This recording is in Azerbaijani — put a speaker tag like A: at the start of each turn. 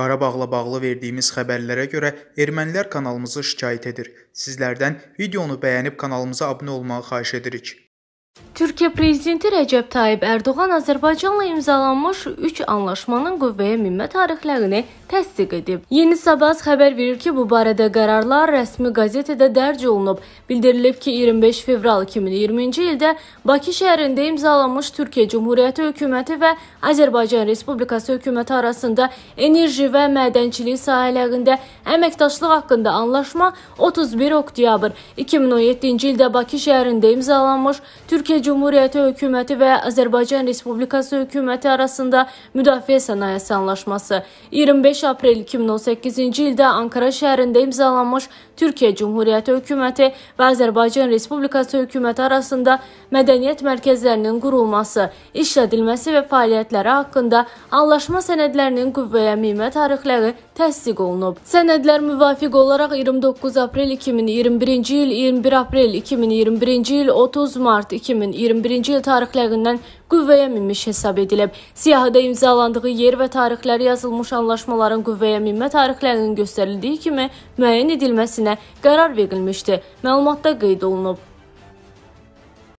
A: Qarabağla bağlı verdiyimiz xəbərlərə görə ermənilər kanalımızı şikayət edir. Sizlərdən videonu bəyənib kanalımıza abunə olmağı xahiş edirik.
B: Türkiyə prezidenti Rəcəb Tayyib Ərdoğan Azərbaycanla imzalanmış 3 anlaşmanın qüvvəyə minmə tarixlərini təsdiq edib. Yeni Sabah xəbər verir ki, bu barədə qərarlar rəsmi qəzetədə dərc olunub. Bildirilib ki, 25 fevral 2020-ci ildə Bakı şəhərində imzalanmış Türkiyə Cumhuriyyəti hökuməti və Azərbaycan Respublikası hökuməti arasında enerji və mədəncilik sahələrində əməkdaşlıq haqqında anlaşma 31 oktyabr 2017-ci ildə Bakı şəhərində imzalanmış Türkiyə Türkiyə Cumhuriyyəti hökuməti və Azərbaycan Respublikası hökuməti arasında müdafiə sənayesi anlaşması 25 aprel 2018-ci ildə Ankara şəhərində imzalanmış Türkiyə Cumhuriyyəti hökuməti və Azərbaycan Respublikası hökuməti arasında mədəniyyət mərkəzlərinin qurulması, işlədilməsi və fəaliyyətləri haqqında anlaşma sənədlərinin qüvvəyə minmə tarixləri təsdiq olunub. Sənədlər müvafiq olaraq 29 aprel 2021-ci il, 21 aprel 2021-ci il, 30 mart 2021 2021-ci il tarixlərindən qüvvəyə minmiş hesab edilib. Siyahıda imzalandığı yer və tarixləri yazılmış anlaşmaların qüvvəyə minmə tarixlərinin göstərildiyi kimi müəyyən edilməsinə qərar verilmişdi. Məlumatda qeyd olunub.